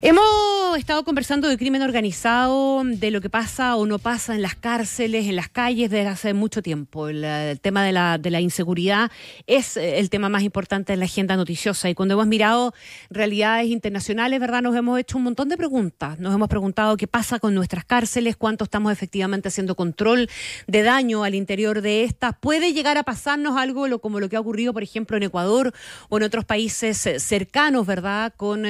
Emo. estado conversando de crimen organizado, de lo que pasa o no pasa en las cárceles, en las calles desde hace mucho tiempo. El, eh, tema de la, de la, inseguridad es eh, el tema más importante en la agenda noticiosa y cuando hemos mirado realidades internacionales, ¿verdad? Nos hemos hecho un montón de preguntas. Nos hemos preguntado qué pasa con nuestras cárceles, cuánto estamos efectivamente haciendo control de daño al interior de estas. ¿Puede llegar a pasarnos algo como lo que ha ocurrido, por ejemplo, en Ecuador o en otros países eh, cercanos, ¿verdad? Con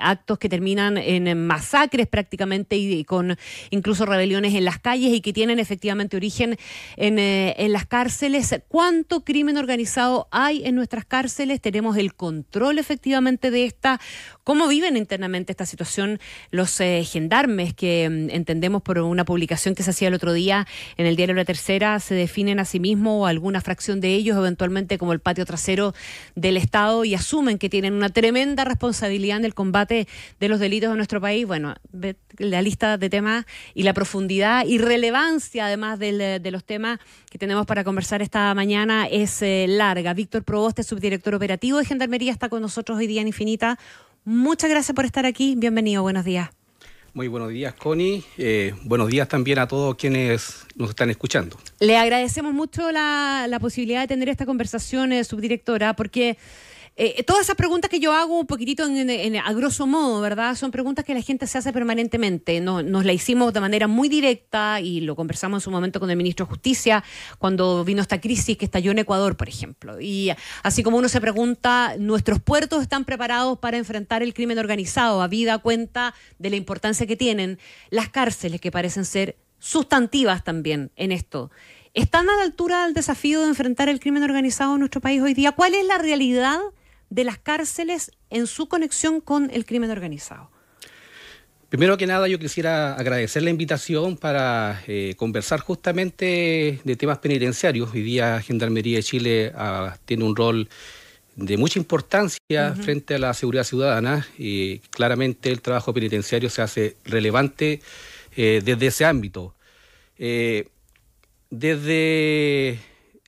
actos que terminan en masacres prácticamente y con incluso rebeliones en las calles y que tienen efectivamente origen en, eh, en las cárceles. ¿Cuánto crimen organizado hay en nuestras cárceles? ¿Tenemos el control efectivamente de esta ¿Cómo viven internamente esta situación los eh, gendarmes que mm, entendemos por una publicación que se hacía el otro día en el diario La Tercera se definen a sí mismos o alguna fracción de ellos eventualmente como el patio trasero del Estado y asumen que tienen una tremenda responsabilidad en el combate de los delitos de nuestro país? Bueno, la lista de temas y la profundidad y relevancia además eh, de los temas que tenemos para conversar esta mañana es eh, larga. Víctor Proboste, subdirector operativo de Gendarmería, está con nosotros hoy día en Infinita. Muchas gracias por estar aquí. Bienvenido, buenos días. Muy buenos días, Connie. Eh, buenos días también a todos quienes nos están escuchando. Le agradecemos mucho la, posibilidad de tener esta conversación, eh, subdirectora, porque eh, eh, todas esas preguntas que yo hago un poquitito en, a grosso modo, ¿verdad? Son preguntas que la gente se hace permanentemente. nos la hicimos de manera muy directa y lo conversamos en su momento con el ministro de Justicia cuando vino esta crisis que estalló en Ecuador, por ejemplo. Y así como uno se pregunta, ¿nuestros puertos están preparados para enfrentar el crimen organizado a vida, cuenta de la importancia que tienen? Las cárceles que parecen ser sustantivas también en esto. ¿Están a la altura del desafío de enfrentar el crimen organizado en nuestro país hoy día? ¿Cuál es la realidad de las cárceles en su conexión con el crimen organizado. Primero que nada, yo quisiera agradecer la invitación para eh, conversar justamente de temas penitenciarios. Hoy día Gendarmería de Chile ah, tiene un rol de mucha importancia frente a la seguridad ciudadana y claramente el trabajo penitenciario se hace relevante eh, desde ese ámbito. Eh, desde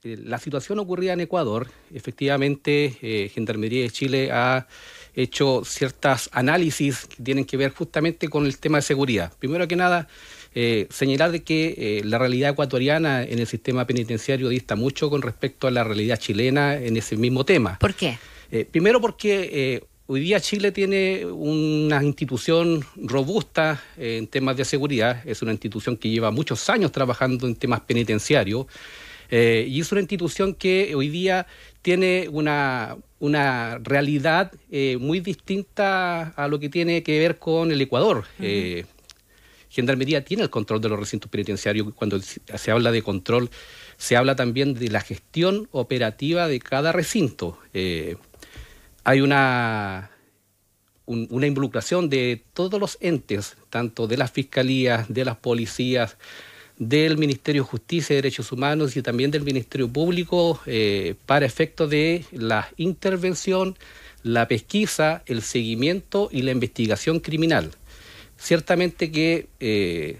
eh, la situación ocurrida en Ecuador, efectivamente, eh, Gendarmería de Chile ha hecho ciertos análisis que tienen que ver justamente con el tema de seguridad. Primero que nada, eh, señalar de que la realidad ecuatoriana en el sistema penitenciario dista mucho con respecto a la realidad chilena en ese mismo tema. ¿Por qué? primero porque Hoy día Chile tiene una institución robusta en temas de seguridad, es una institución que lleva muchos años trabajando en temas penitenciarios eh, y es una institución que hoy día tiene una, realidad eh, muy distinta a lo que tiene que ver con el Ecuador. Eh, Gendarmería tiene el control de los recintos penitenciarios. Cuando se habla de control, se habla también de la gestión operativa de cada recinto. hay una, una involucración de todos los entes, tanto de las fiscalías, de las policías, del Ministerio de Justicia y Derechos Humanos y también del Ministerio Público eh, para efectos de la intervención, la pesquisa, el seguimiento y la investigación criminal. Ciertamente que eh,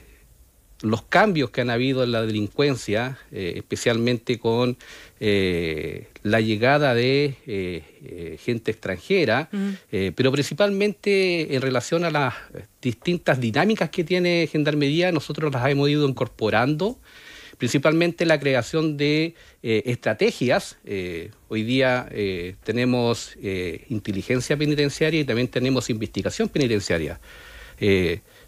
los cambios que han habido en la delincuencia, eh, especialmente con eh, la llegada de eh, gente extranjera, pero principalmente en relación a las distintas dinámicas que tiene Gendarmería, nosotros las hemos ido incorporando, principalmente la creación de estrategias. hoy día tenemos inteligencia penitenciaria y también tenemos investigación penitenciaria.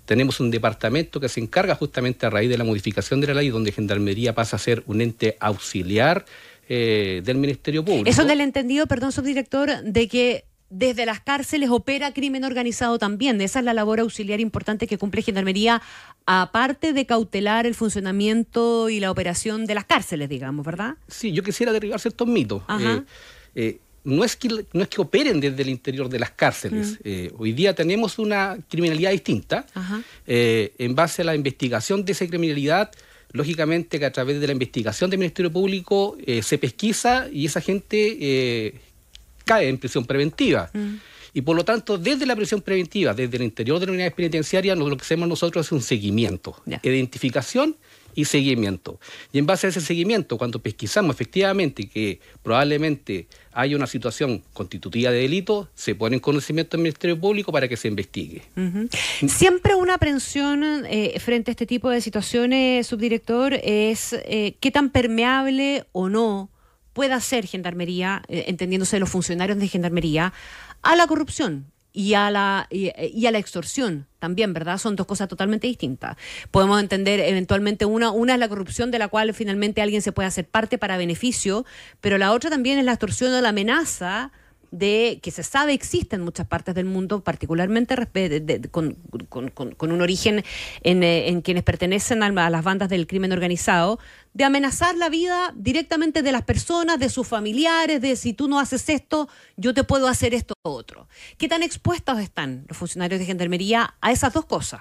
Tenemos un departamento que se encarga justamente a raíz de la modificación de la ley, donde Gendarmería pasa a ser un ente auxiliar eh, del Ministerio Público. Eso del entendido, perdón, subdirector, de que desde las cárceles opera crimen organizado también. Esa es la labor auxiliar importante que cumple Gendarmería, aparte de cautelar el funcionamiento y la operación de las cárceles, digamos, ¿verdad? Sí, yo quisiera derribar ciertos mitos. Ajá. Eh, eh, no es, que, no es que operen desde el interior de las cárceles. Mm. Eh, hoy día tenemos una criminalidad distinta. Eh, en base a la investigación de esa criminalidad, lógicamente que a través de la investigación del Ministerio Público eh, se pesquisa y esa gente cae en prisión preventiva. Mm. Y por lo tanto, desde la prisión preventiva, desde el interior de la unidad penitenciaria, lo que hacemos nosotros es un seguimiento, identificación y seguimiento. Y en base a ese seguimiento, cuando pesquisamos efectivamente que probablemente hay una situación constitutiva de delito, se pone en conocimiento del Ministerio Público para que se investigue. Siempre una aprehensión eh, frente a este tipo de situaciones, subdirector, es eh, qué tan permeable o no pueda ser Gendarmería, eh, entendiéndose de los funcionarios de Gendarmería, a la corrupción y a la y, a la extorsión también, ¿verdad? Son dos cosas totalmente distintas. Podemos entender eventualmente una, una es la corrupción de la cual finalmente alguien se puede hacer parte para beneficio, pero la otra también es la extorsión o la amenaza de que se sabe existe en muchas partes del mundo, particularmente con, un origen en, eh, quienes pertenecen a, las bandas del crimen organizado, de amenazar la vida directamente de las personas, de sus familiares, de si tú no haces esto, yo te puedo hacer esto o otro. ¿Qué tan expuestos están los funcionarios de Gendarmería a esas dos cosas?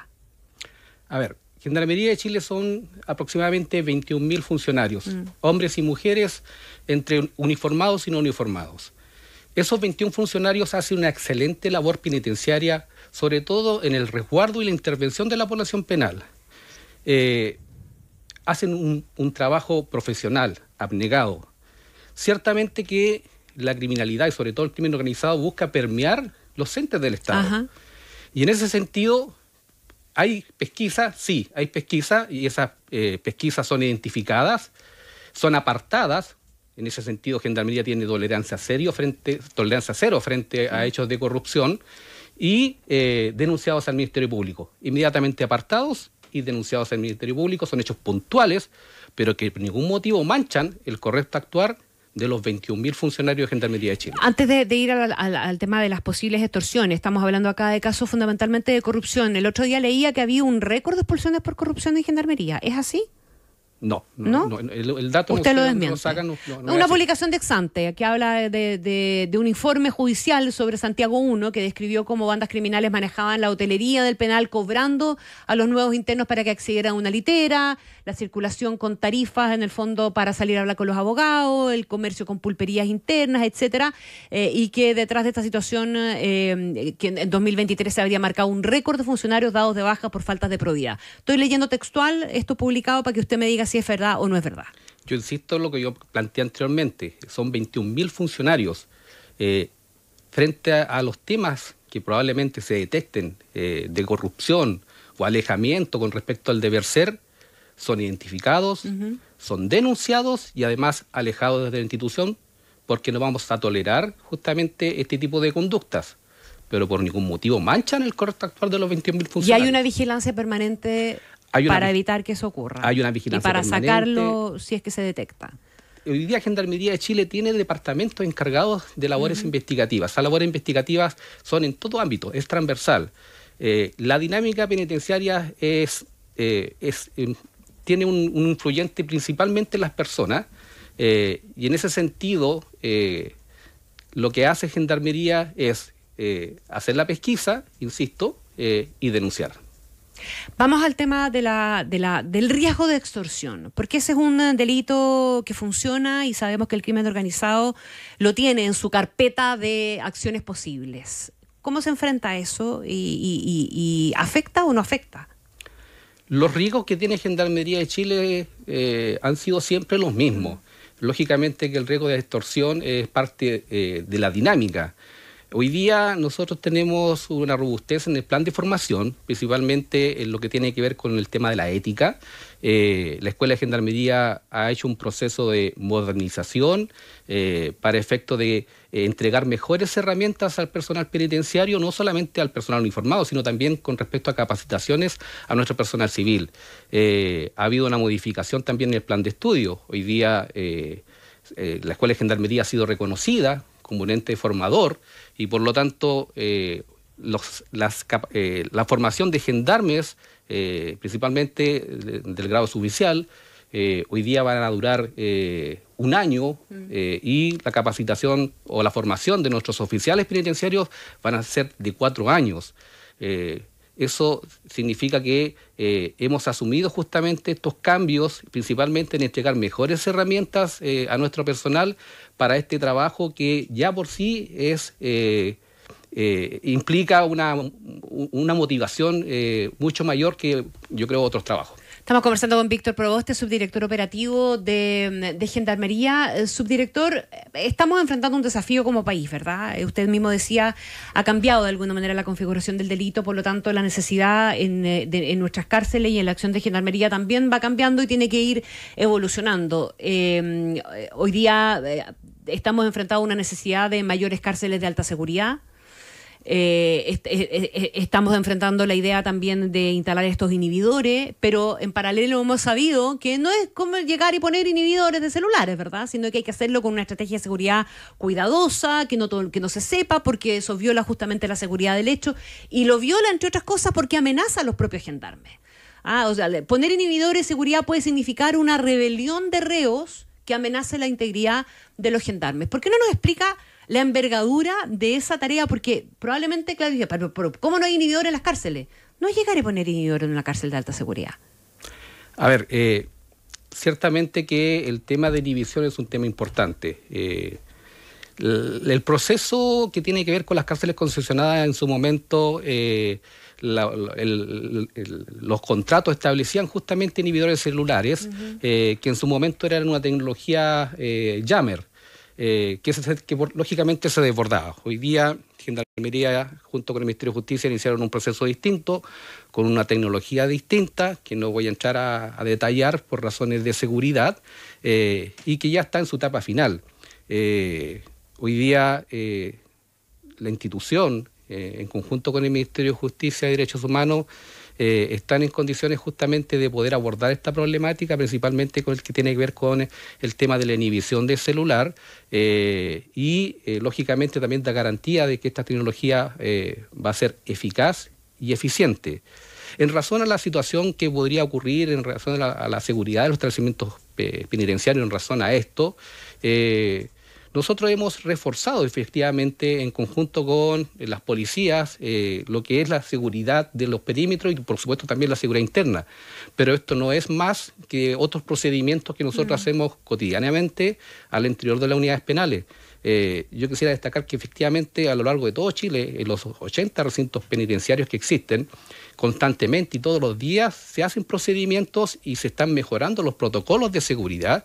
A ver, Gendarmería de Chile son aproximadamente 21.000 funcionarios, mm. hombres y mujeres, entre uniformados y no uniformados. Esos 21 funcionarios hacen una excelente labor penitenciaria, sobre todo en el resguardo y la intervención de la población penal. Eh, hacen un, trabajo profesional, abnegado. Ciertamente que la criminalidad y sobre todo el crimen organizado busca permear los entes del Estado. Y en ese sentido, ¿hay pesquisa? Sí, hay pesquisa y esas eh, pesquisas son identificadas, son apartadas en ese sentido, Gendarmería tiene tolerancia, frente, cero frente a hechos de corrupción y eh, denunciados al Ministerio Público. Inmediatamente apartados y denunciados al Ministerio Público. Son hechos puntuales, pero que por ningún motivo manchan el correcto actuar de los 21.000 funcionarios de Gendarmería de Chile. Antes de, ir al, al, tema de las posibles extorsiones, estamos hablando acá de casos fundamentalmente de corrupción. El otro día leía que había un récord de expulsiones por corrupción en Gendarmería. ¿Es así? No, no, el, dato no, lo Saca, Una publicación de Exante que habla de, un informe judicial sobre Santiago 1 que describió cómo bandas criminales manejaban la hotelería del penal cobrando a los nuevos internos para que accedieran a una litera, la circulación con tarifas en el fondo para salir a hablar con los abogados, el comercio con pulperías internas, etcétera, eh, y que detrás de esta situación eh, que en 2023 se habría marcado un récord de funcionarios dados de baja por faltas de probidad. Estoy leyendo textual esto publicado para que usted me diga si es verdad o no es verdad. Yo insisto en lo que yo planteé anteriormente, son 21.000 funcionarios. Eh, frente a, los temas que probablemente se detecten eh, de corrupción o alejamiento con respecto al deber ser, son identificados, son denunciados y además alejados desde la institución porque no vamos a tolerar justamente este tipo de conductas pero por ningún motivo manchan el correcto actual de los 21.000 funcionarios. ¿Y hay una vigilancia permanente para evitar que eso ocurra. Hay una vigilancia. Y para sacarlo si es que se detecta. Hoy día Gendarmería de Chile tiene departamentos encargados de labores investigativas. Las labores investigativas son en todo ámbito, es transversal. Eh, la dinámica penitenciaria es, eh, eh, tiene un, un, influyente principalmente en las personas y en ese sentido lo que hace Gendarmería es hacer la pesquisa, insisto, y denunciar. Vamos al tema del riesgo de extorsión, porque ese es un eh, delito que funciona y sabemos que el crimen organizado lo tiene en su carpeta de acciones posibles. ¿Cómo se enfrenta a eso y, afecta o no afecta? Los riesgos que tiene Gendarmería de Chile eh, han sido siempre los mismos. Lógicamente que el riesgo de extorsión es parte eh, de la dinámica Hoy día nosotros tenemos una robustez en el plan de formación, principalmente en lo que tiene que ver con el tema de la ética. Eh, la Escuela de Gendarmería ha hecho un proceso de modernización eh, para efecto de eh, entregar mejores herramientas al personal penitenciario, no solamente al personal uniformado, sino también con respecto a capacitaciones a nuestro personal civil. ha habido una modificación también en el plan de estudio. Hoy día la Escuela de Gendarmería ha sido reconocida componente formador y por lo tanto eh, los, las, eh, la formación de gendarmes, eh, principalmente del grado suboficial, hoy día van a durar un año mm. y la capacitación o la formación de nuestros oficiales penitenciarios van a ser de cuatro años eso significa que eh, hemos asumido justamente estos cambios, principalmente en entregar mejores herramientas eh, a nuestro personal para este trabajo que ya por sí es... Eh, implica una, una motivación mucho mayor que yo creo otros trabajos. Estamos conversando con Víctor Proboste, subdirector operativo de, Gendarmería. Eh, subdirector, eh, estamos enfrentando un desafío como país, ¿verdad? Eh, usted mismo decía, ha cambiado de alguna manera la configuración del delito, por lo tanto la necesidad en, nuestras cárceles y en la acción de Gendarmería también va cambiando y tiene que ir evolucionando. Em, hoy día estamos enfrentados a una necesidad de mayores cárceles de alta seguridad eh, e-, e-, e-, estamos enfrentando la idea también de instalar estos inhibidores, pero en paralelo hemos sabido que no es como llegar y poner inhibidores de celulares, ¿verdad? Sino que hay que hacerlo con una estrategia de seguridad cuidadosa, que no, que no se sepa, porque eso viola justamente la seguridad del hecho y lo viola, entre otras cosas, porque amenaza a los propios gendarmes. Ah, o sea, poner inhibidores de seguridad puede significar una rebelión de reos que amenace la integridad de los gendarmes. ¿Por qué no nos explica la envergadura de esa tarea, porque probablemente, Claudio ¿cómo no hay inhibidores en las cárceles? No llegaré a poner inhibidores en una cárcel de alta seguridad. A ver, eh, ciertamente que el tema de inhibición es un tema importante. Eh, el, proceso que tiene que ver con las cárceles concesionadas en su momento... Eh, los contratos establecían justamente inhibidores celulares, que en su momento eran una tecnología eh, Jammer. Eh, que, lógicamente se desbordaba. Hoy día, Gendarmería, junto con el Ministerio de Justicia, iniciaron un proceso distinto, con una tecnología distinta, que no voy a entrar a, detallar por razones de seguridad, eh, y que ya está en su etapa final. Eh, hoy día, la institución, en conjunto con el Ministerio de Justicia y Derechos Humanos, eh, están en condiciones justamente de poder abordar esta problemática, principalmente con el que tiene que ver con eh, el tema de la inhibición de celular eh, y, lógicamente, también da garantía de que esta tecnología va a ser eficaz y eficiente. En razón a la situación que podría ocurrir, en razón a la, seguridad de los establecimientos penitenciarios, en razón a esto, nosotros hemos reforzado efectivamente en conjunto con eh, las policías eh, lo que es la seguridad de los perímetros y por supuesto también la seguridad interna. Pero esto no es más que otros procedimientos que nosotros hacemos cotidianamente al interior de las unidades penales. Eh, yo quisiera destacar que efectivamente a lo largo de todo Chile, en los 80 recintos penitenciarios que existen, constantemente y todos los días se hacen procedimientos y se están mejorando los protocolos de seguridad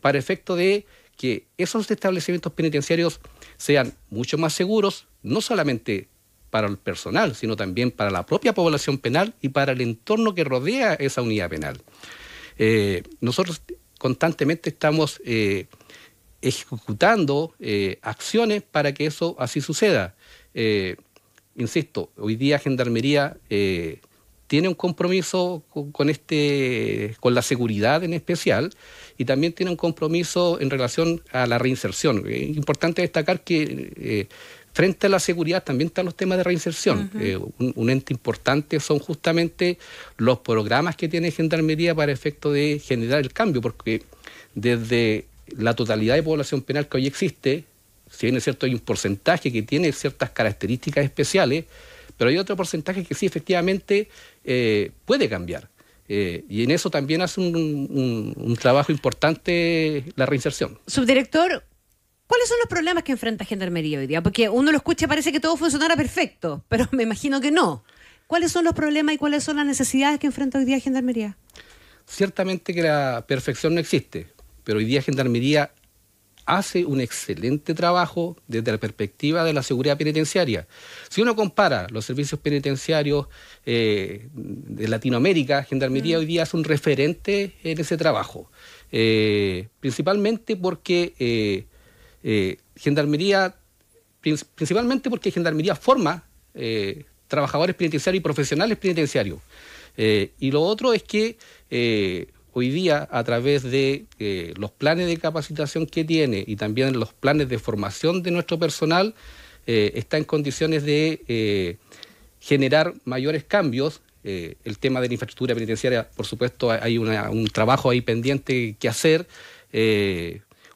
para efecto de que esos establecimientos penitenciarios sean mucho más seguros, no solamente para el personal, sino también para la propia población penal y para el entorno que rodea esa unidad penal. Eh, nosotros constantemente estamos eh, ejecutando eh, acciones para que eso así suceda. insisto, hoy día Gendarmería tiene un compromiso con, este, con la seguridad en especial y también tiene un compromiso en relación a la reinserción. Es eh, importante destacar que eh, frente a la seguridad también están los temas de reinserción. Eh, un, ente importante son justamente los programas que tiene Gendarmería para efecto de generar el cambio, porque desde la totalidad de población penal que hoy existe, si bien es cierto hay un porcentaje que tiene ciertas características especiales, pero hay otro porcentaje que sí efectivamente eh, puede cambiar. Eh, y en eso también hace un, un trabajo importante la reinserción. Subdirector, ¿Cuáles son los problemas que enfrenta Gendarmería hoy día? Porque uno lo escucha y parece que todo funcionara perfecto, pero me imagino que no. ¿Cuáles son los problemas y cuáles son las necesidades que enfrenta hoy día Gendarmería? Ciertamente que la perfección no existe, pero hoy día Gendarmería hace un excelente trabajo desde la perspectiva de la seguridad penitenciaria. Si uno compara los servicios penitenciarios eh, de Latinoamérica, Gendarmería mm. hoy día es un referente en ese trabajo, eh, principalmente porque eh, Gendarmería, principalmente porque Gendarmería forma trabajadores penitenciarios y profesionales penitenciarios. y lo otro es que hoy día a través de eh, los planes de capacitación que tiene y también los planes de formación de nuestro personal, eh, está en condiciones de eh, generar mayores cambios. el tema de la infraestructura penitenciaria, por supuesto, hay un trabajo ahí pendiente que hacer.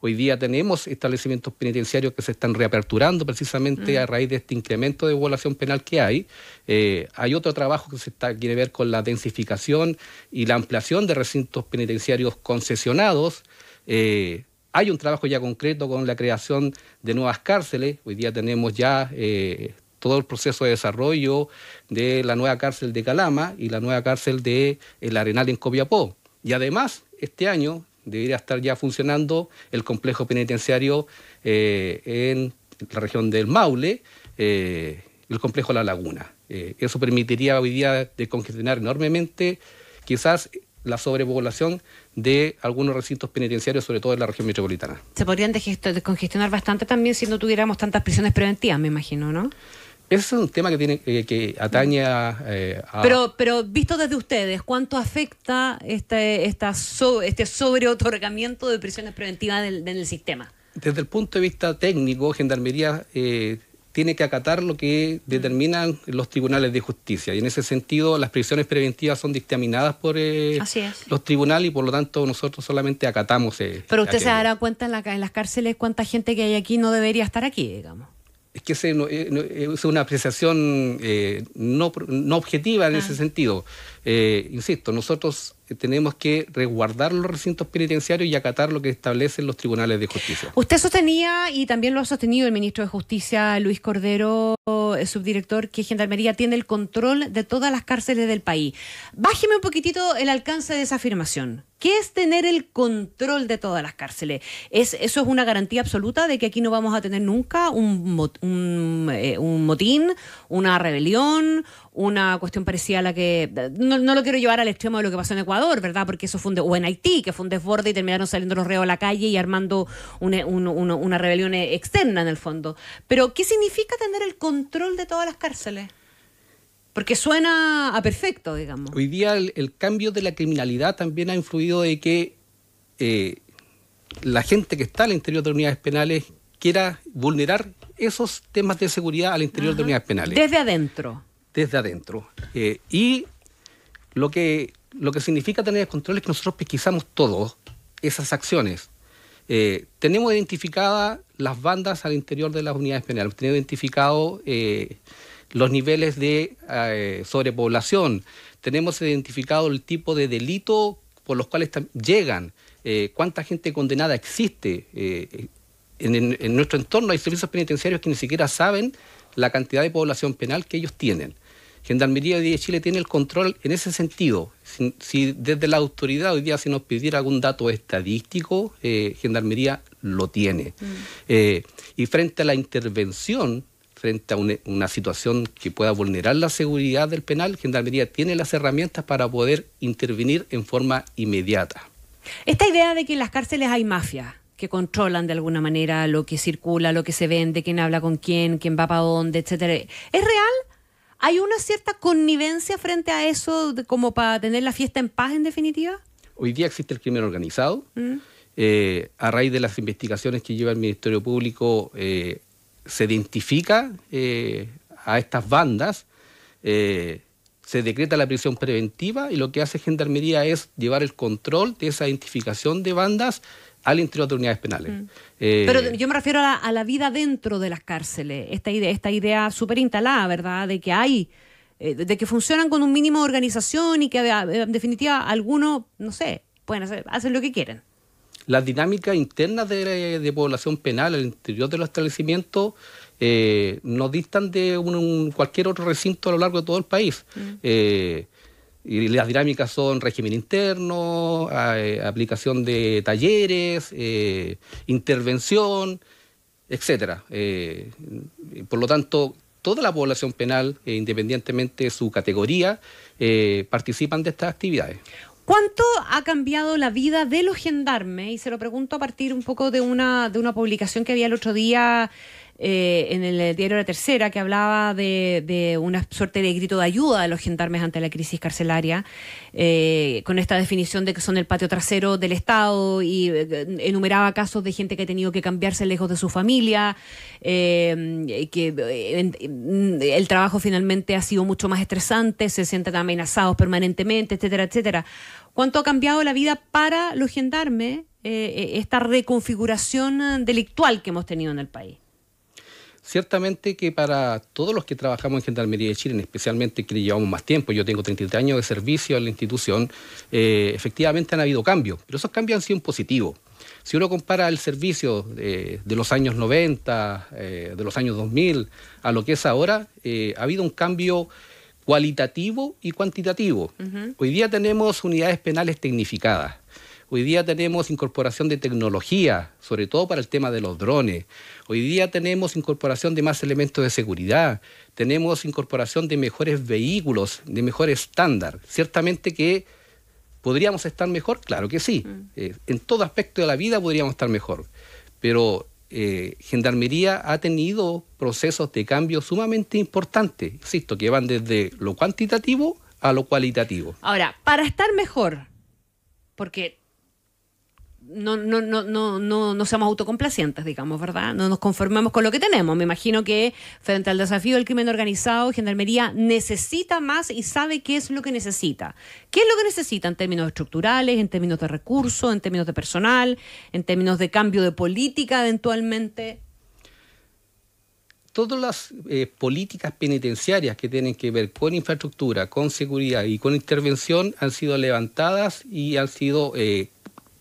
Hoy día tenemos establecimientos penitenciarios que se están reaperturando precisamente mm. a raíz de este incremento de población penal que hay. Eh, hay otro trabajo que se está, tiene ver con la densificación y la ampliación de recintos penitenciarios concesionados. Eh, hay un trabajo ya concreto con la creación de nuevas cárceles. Hoy día tenemos ya eh, todo el proceso de desarrollo de la nueva cárcel de Calama y la nueva cárcel de El Arenal en Copiapó. Y además, este año debería estar ya funcionando el complejo penitenciario eh, en la región del Maule, eh, el complejo La Laguna. Eh, eso permitiría hoy día descongestionar enormemente quizás la sobrepoblación de algunos recintos penitenciarios, sobre todo en la región metropolitana. Se podrían descongestionar bastante también si no tuviéramos tantas prisiones preventivas, me imagino, ¿no? Ese es un tema que tiene eh, que atañe eh, a, Pero, pero visto desde ustedes, ¿cuánto afecta este, esta este sobreotorgamiento de prisiones preventivas en el sistema? Desde el punto de vista técnico, Gendarmería eh, tiene que acatar lo que determinan los tribunales de justicia. Y en ese sentido, las prisiones preventivas son dictaminadas por los tribunales y por lo tanto nosotros solamente acatamos. pero usted se dará cuenta en, la, en las cárceles cuánta gente que hay aquí no debería estar aquí, digamos es que eh, eh, es una apreciación eh, no, objetiva en ese sentido. insisto, nosotros tenemos que resguardar los recintos penitenciarios y acatar lo que establecen los tribunales de justicia. Usted sostenía, y también lo ha sostenido el ministro de Justicia, Luis Cordero, subdirector, que Gendarmería tiene el control de todas las cárceles del país. Bájeme un poquitito el alcance de esa afirmación. ¿Qué es tener el control de todas las cárceles? ¿Es, ¿Eso es una garantía absoluta de que aquí no vamos a tener nunca un, eh, motín, una rebelión, una cuestión parecida a la que... No, lo quiero llevar al extremo de lo que pasó en Ecuador, ¿verdad? Porque eso fue un... o en Haití, que fue un desborde y terminaron saliendo los reos a la calle y armando una rebelión externa en el fondo. Pero, ¿qué significa tener el control de todas las cárceles? Porque suena a perfecto, digamos. Hoy día el, cambio de la criminalidad también ha influido de que eh, la gente que está al interior de unidades penales quiera vulnerar esos temas de seguridad al interior de unidades penales. Desde adentro. Desde adentro. Eh, y lo que, lo que significa tener el control es que nosotros pesquisamos todos esas acciones. Eh, tenemos identificadas las bandas al interior de las unidades penales, tenemos identificado los niveles de eh, sobrepoblación, tenemos identificado el tipo de delito por los cuales llegan, eh, cuánta gente condenada existe. Eh, en, nuestro entorno hay servicios penitenciarios que ni siquiera saben la cantidad de población penal que ellos tienen. Gendarmería de Chile tiene el control en ese sentido. Si, desde la autoridad hoy día se nos pidiera algún dato estadístico, Gendarmería lo tiene. Mm. y frente a la intervención frente a una, situación que pueda vulnerar la seguridad del penal, Gendarmería tiene las herramientas para poder intervenir en forma inmediata. Esta idea de que en las cárceles hay mafias que controlan de alguna manera lo que circula, lo que se vende, quién habla con quién, quién va para dónde, etcétera, ¿es real? ¿Hay una cierta connivencia frente a eso como para tener la fiesta en paz en definitiva? Hoy día existe el crimen organizado. Mm. Eh, a raíz de las investigaciones que lleva el Ministerio Público, eh, se identifica eh, a estas bandas, eh, se decreta la prisión preventiva y lo que hace Gendarmería es llevar el control de esa identificación de bandas al interior de unidades penales. Mm. Eh, Pero yo me refiero a la, vida dentro de las cárceles, esta idea, esta idea súper instalada, ¿verdad? De que hay, de que funcionan con un mínimo de organización y que en definitiva algunos, no sé, pueden hacer, hacen lo que quieren las dinámicas internas de, población penal al interior de los establecimientos eh, nos distan de cualquier otro recinto a lo largo de todo el país. Mm. Eh, y las dinámicas son régimen interno, aplicación de talleres, eh, intervención, etcétera. por lo tanto, toda la población penal, independientemente de su categoría, participan de estas actividades. ¿Cuánto ha cambiado la vida de los gendarmes? Y se lo pregunto a partir un poco de una, de una publicación que había el otro día eh, en el eh, diario La Tercera, que hablaba de, una suerte de grito de ayuda de los gendarmes ante la crisis carcelaria, eh, con esta definición de que son el patio trasero del Estado y enumeraba casos de gente que ha tenido que cambiarse lejos de su familia, que mm, el trabajo finalmente ha sido mucho más estresante, se sienten amenazados permanentemente, etcétera, etcétera. ¿Cuánto ha cambiado la vida para los gendarmes? esta reconfiguración delictual que hemos tenido en el país. Ciertamente que para todos los que trabajamos en Gendarmería de Chile, especialmente que llevamos más tiempo, yo tengo 33 años de servicio en la institución, eh, efectivamente han habido cambios, pero esos cambios han sido positivos... Si uno compara el servicio de los años 90, de los años 2000, eh, a lo que es ahora, eh, ha habido un cambio cualitativo y cuantitativo. Hoy día tenemos unidades penales tecnificadas. Hoy día tenemos incorporación de tecnología, sobre todo para el tema de los drones. Hoy día tenemos incorporación de más elementos de seguridad, tenemos incorporación de mejores vehículos, de mejor estándar. Ciertamente que podríamos estar mejor, claro que sí. Mm. Eh, en todo aspecto de la vida podríamos estar mejor. Pero eh, Gendarmería ha tenido procesos de cambio sumamente importantes, insisto, que van desde lo cuantitativo a lo cualitativo. Ahora, para estar mejor, porque no, no, no, no, no, no seamos autocomplacientes, digamos, ¿verdad? No nos conformemos con lo que tenemos. Me imagino que frente al desafío del crimen organizado, Gendarmería necesita más y sabe qué es lo que necesita. ¿Qué es lo que necesita en términos estructurales, en términos de recursos, en términos de personal, en términos de cambio de política eventualmente? Todas las eh, políticas penitenciarias que tienen que ver con infraestructura, con seguridad y con intervención han sido levantadas y han sido... Eh,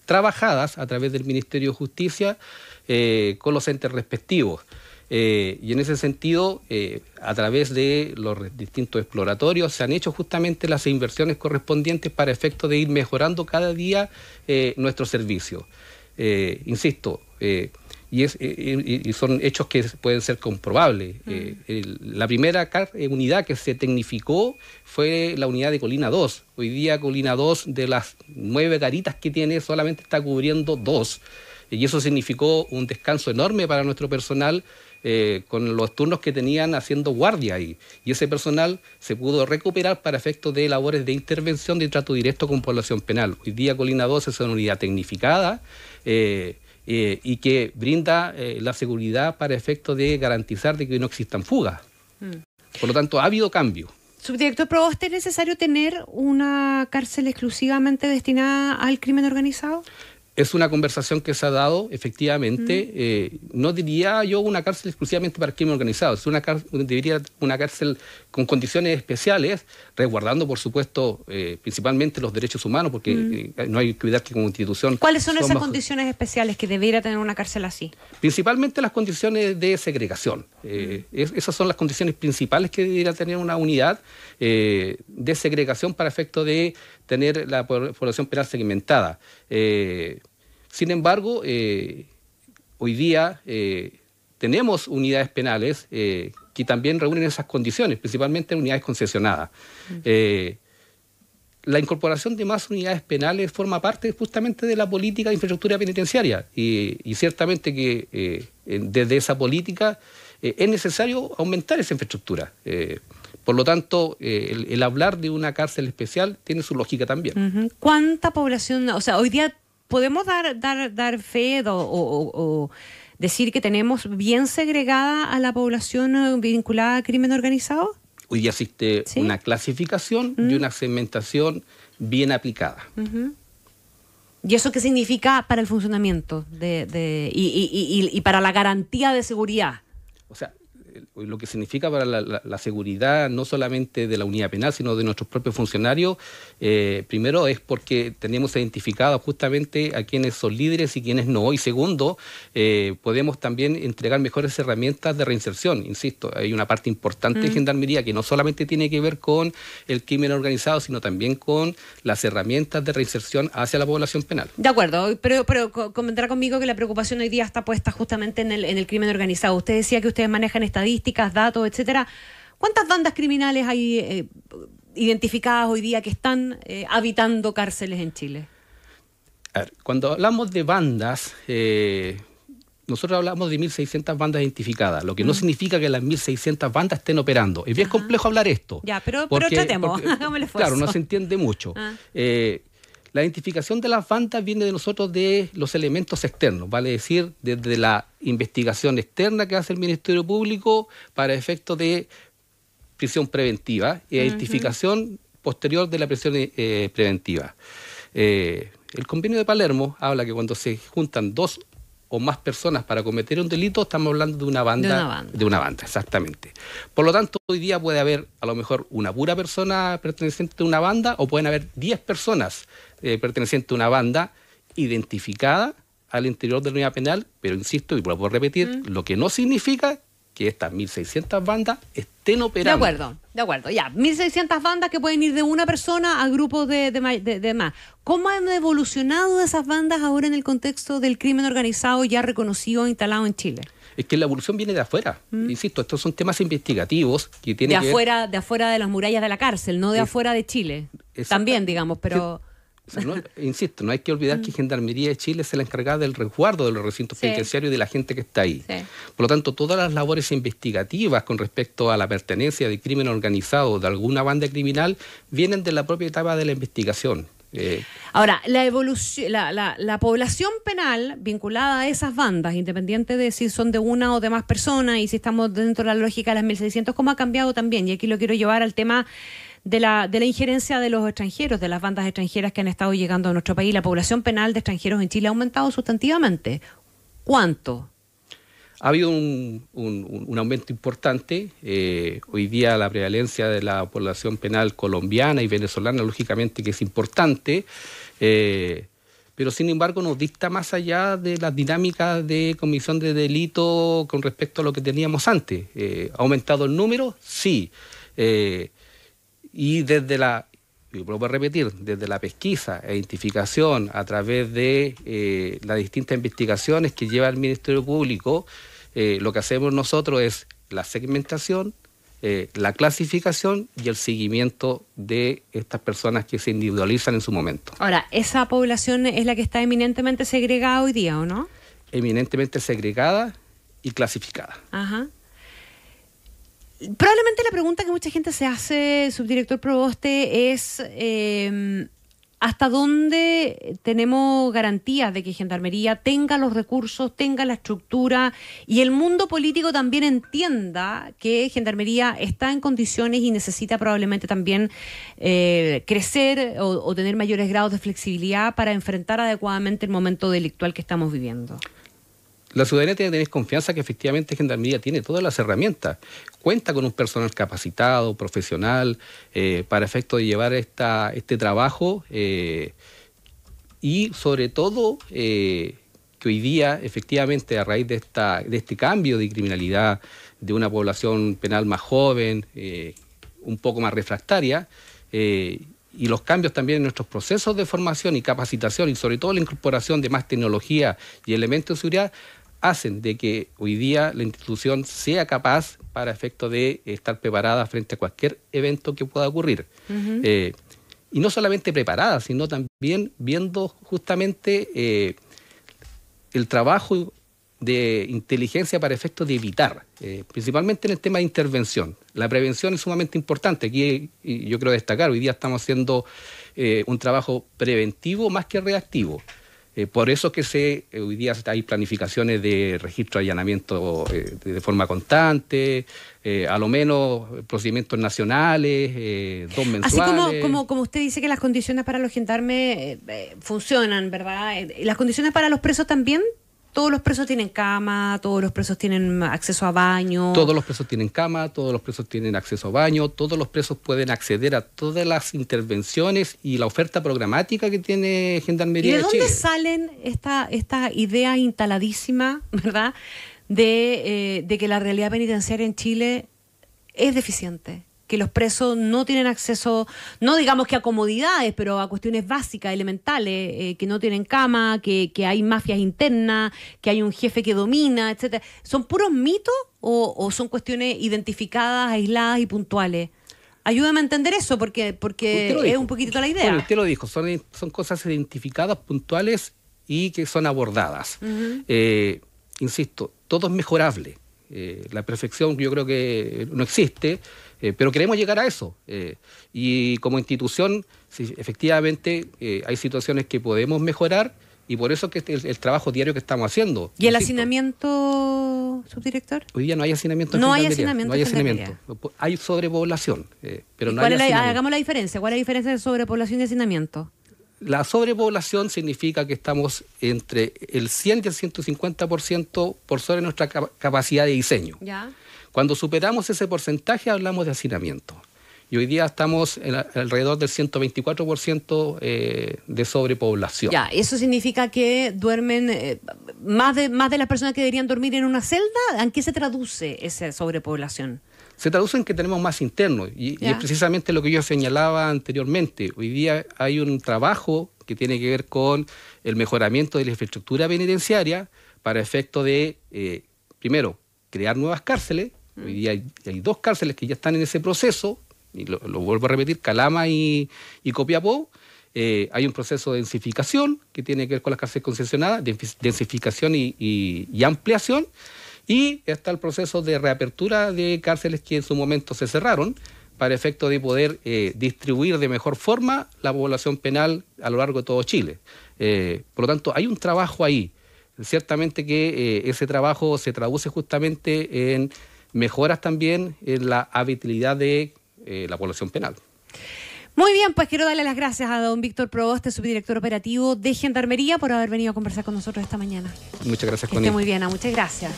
trabajadas a través del Ministerio de Justicia eh, con los entes respectivos. Eh, y en ese sentido, eh, a través de los distintos exploratorios, se han hecho justamente las inversiones correspondientes para efecto de ir mejorando cada día nuestro servicio. insisto, y, son hechos que pueden ser comprobables. Mm. Eh, la primera eh, unidad que se tecnificó fue la unidad de Colina 2. Hoy día Colina 2 de las nueve caritas que tiene solamente está cubriendo dos. Y eso significó un descanso enorme para nuestro personal. Eh, con los turnos que tenían haciendo guardia ahí. Y ese personal se pudo recuperar para efectos de labores de intervención de trato directo con población penal. Hoy día Colina 2 es una unidad tecnificada. Eh, y que brinda eh, la seguridad para efecto de garantizar de que no existan fugas. Mm. Por lo tanto, ha habido cambio. Subdirector Proboste, ¿es necesario tener una cárcel exclusivamente destinada al crimen organizado? es una conversación que se ha dado, efectivamente. Eh, no diría yo una cárcel exclusivamente para crimen organizado, es una cárcel, diría una cárcel con condiciones especiales, resguardando, por supuesto, eh, principalmente los derechos humanos, porque eh, no hay que olvidar que como institución. ¿Cuáles son, esas condiciones especiales que debería tener una cárcel así? Principalmente las condiciones de segregación. esas son las condiciones principales que debería tener una unidad de segregación para efecto de tener la población penal segmentada. Eh, sin embargo, eh, hoy día eh, tenemos unidades penales eh, que también reúnen esas condiciones, principalmente unidades concesionadas. la incorporación de más unidades penales forma parte justamente de la política de infraestructura penitenciaria y, ciertamente que desde esa política es necesario aumentar esa infraestructura. Por lo tanto, el, el, hablar de una cárcel especial tiene su lógica también. ¿Cuánta población, o sea, hoy día podemos dar, dar, fe o, decir que tenemos bien segregada a la población eh, vinculada al crimen organizado? Hoy ya existe una clasificación y mm. una segmentación bien aplicada. ¿Y eso qué significa para el funcionamiento de, y, y, para la garantía de seguridad? O sea, eh, lo que significa para la, seguridad no solamente de la unidad penal, sino de nuestros propios funcionarios, eh, primero es porque tenemos identificado justamente a quienes son líderes y quienes no. Y segundo, eh, podemos también entregar mejores herramientas de reinserción. Insisto, hay una parte importante en de mm. Gendarmería que no solamente tiene que ver con el crimen organizado, sino también con las herramientas de reinserción hacia la población penal. De acuerdo, pero, pero comentará conmigo que la preocupación hoy día está puesta justamente en el, en el crimen organizado. Usted decía que ustedes manejan estadísticas estadísticas, datos, etcétera, ¿cuántas bandas criminales hay eh, identificadas hoy día que están eh, habitando cárceles en Chile? cuando hablamos de bandas, eh, nosotros hablamos de 1.600 bandas identificadas, lo que no mm. significa que las 1.600 bandas estén operando. Es bien complejo hablar esto. Ya, pero, tratemos, Claro, no se entiende mucho. Ah. La identificación de las bandas viene de nosotros de los elementos externos, vale decir, desde la investigación externa que hace el Ministerio Público para efectos de prisión preventiva y identificación posterior de la prisión eh, preventiva. Eh, el convenio de Palermo habla que cuando se juntan dos o más personas para cometer un delito, estamos hablando de una banda. De una banda. exactamente. Por lo tanto, hoy día puede haber a lo mejor una pura persona perteneciente a una banda o pueden haber 10 personas eh, pertenecientes a una banda identificada al interior de la unidad penal, pero insisto, y vuelvo a repetir, lo que no significa que estas 1.600 bandas estén operando. De acuerdo, de acuerdo. Ya, 1.600 bandas que pueden ir de una persona a grupos de, más. ¿Cómo han evolucionado esas bandas ahora en el contexto del crimen organizado ya reconocido, e instalado en Chile? Es que la evolución viene de afuera. Mm. Insisto, estos son temas investigativos que tienen de afuera, De afuera de las murallas de la cárcel, no de afuera de Chile. También, digamos, pero insisto, no hay que olvidar que mm. Gendarmería de Chile es la encargada del resguardo de los recintos penitenciarios y de la gente que está ahí. Por lo tanto, todas las labores investigativas con respecto a la pertenencia de crimen organizado de alguna banda criminal vienen de la propia etapa de la investigación. Eh, Ahora, la, evolución, la, la, la, población penal vinculada a esas bandas, independiente de si son de una o de más personas y si estamos dentro de la lógica de las 1600, ¿cómo ha cambiado también? Y aquí lo quiero llevar al tema de la, injerencia de los extranjeros, de las bandas extranjeras que han estado llegando a nuestro país. La población penal de extranjeros en Chile ha aumentado sustantivamente. ¿Cuánto? Ha habido un, aumento importante. Eh, hoy día la prevalencia de la población penal colombiana y venezolana, lógicamente, que es importante. Eh, pero sin embargo nos dicta más allá de las dinámicas de comisión de delito con respecto a lo que teníamos antes. Eh, ¿Ha aumentado el número? Sí y desde la y vuelvo a repetir, desde la pesquisa e identificación a través de eh, las distintas investigaciones que lleva el Ministerio Público, eh, lo que hacemos nosotros es la segmentación, eh, la clasificación y el seguimiento de estas personas que se individualizan en su momento. Ahora, esa población es la que está eminentemente segregada hoy día, ¿o no? Eminentemente segregada y clasificada. Ajá. Probablemente la pregunta que mucha gente se hace, subdirector Proboste, es em, hasta dónde tenemos garantías de que Gendarmería tenga los recursos, tenga la estructura y el mundo político también entienda que Gendarmería está en condiciones y necesita probablemente también eh, crecer o tener mayores grados de flexibilidad para enfrentar adecuadamente el momento delictual que estamos viviendo la ciudadanía tiene que tener confianza que efectivamente Gendarmería tiene todas las herramientas, cuenta con un personal capacitado, profesional, eh, para efecto de llevar esta, este trabajo eh, y sobre todo eh, que hoy día efectivamente a raíz de, esta, de este cambio de criminalidad, de una población penal más joven, un poco más refractaria, y los cambios también en nuestros procesos de formación y capacitación y sobre todo la incorporación de más tecnología y elementos de seguridad hacen de que hoy día la institución sea capaz para efecto de estar preparada frente a cualquier evento que pueda ocurrir. Eh, y no solamente preparada, sino también viendo justamente eh, el trabajo de inteligencia para efecto de evitar, eh, principalmente en el tema de intervención. La prevención es sumamente importante. Aquí yo creo destacar, hoy día estamos haciendo un trabajo preventivo más que reactivo. Eh, por eso que se, eh, hoy día hay planificaciones de registro de allanamiento eh, de forma constante, a lo menos procedimientos nacionales, dos mensuales. Así como, como, como, usted dice que las condiciones para los gendarmes funcionan, ¿verdad? ¿Las condiciones para los presos también todos los presos tienen cama, todos los presos tienen acceso a baño. Todos los presos tienen cama, todos los presos tienen acceso a baño, todos los presos pueden acceder a todas las intervenciones y la oferta programática que tiene Gendarmería. ¿Y de, dónde salen esta, esta idea instaladísima, verdad, de, eh, de que la realidad penitenciaria en Chile es deficiente? que los presos no tienen acceso, no digamos que a comodidades, pero a cuestiones básicas, elementales, eh, que no tienen cama, que, hay mafias internas, que hay un jefe que domina, etcétera. ¿Son puros mitos o, son cuestiones identificadas, aisladas y puntuales? Ayúdame a entender eso, porque, porque es un poquitito la idea. Bueno, usted lo dijo, son, son cosas identificadas, puntuales y que son abordadas. Eh, insisto, todo es mejorable. Eh, la perfección yo creo que no existe, eh, pero queremos llegar a eso. Eh, y como institución, sí, efectivamente, hay situaciones que podemos mejorar y por eso que este, el, trabajo diario que estamos haciendo. ¿Y el hacinamiento, subdirector? Hoy día no hay hacinamiento. No hay hacinamiento. No hay hacinamiento. Hay sobrepoblación, pero no hay la, Hagamos la diferencia. ¿Cuál es la diferencia de sobrepoblación y hacinamiento? la sobrepoblación significa que estamos entre el 100 y el 150% por sobre nuestra capacidad de diseño. Cuando superamos ese porcentaje hablamos de hacinamiento. Y hoy día estamos alrededor del 124% eh, de sobrepoblación. Ya, ¿eso significa que duermen eh, más, de, más de las personas que deberían dormir en una celda? ¿a qué se traduce esa sobrepoblación? se traduce en que tenemos más internos. Y, es precisamente lo que yo señalaba anteriormente. Hoy día hay un trabajo que tiene que ver con el mejoramiento de la infraestructura penitenciaria para efecto de, eh, primero, crear nuevas cárceles. Mm. Hoy día hay, dos cárceles que ya están en ese proceso, y lo, vuelvo a repetir, Calama y, y Copiapó. Eh, hay un proceso de densificación que tiene que ver con las cárceles concesionadas, densificación y ampliación. Y está el proceso de reapertura de cárceles que en su momento se cerraron para efecto de poder eh, distribuir de mejor forma la población penal a lo largo de todo Chile. Eh, por lo tanto, hay un trabajo ahí. Ciertamente que eh, ese trabajo se traduce justamente en mejoras también en la habitabilidad de la población penal. Muy bien, pues quiero darle las gracias a don Víctor Proboste, subdirector operativo de Gendarmería, por haber venido a conversar con nosotros esta mañana. Muchas gracias, muy bien, ah, muchas gracias.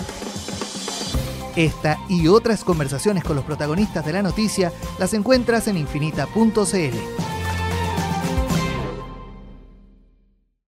Esta y otras conversaciones con los protagonistas de la noticia las encuentras en infinita.cl.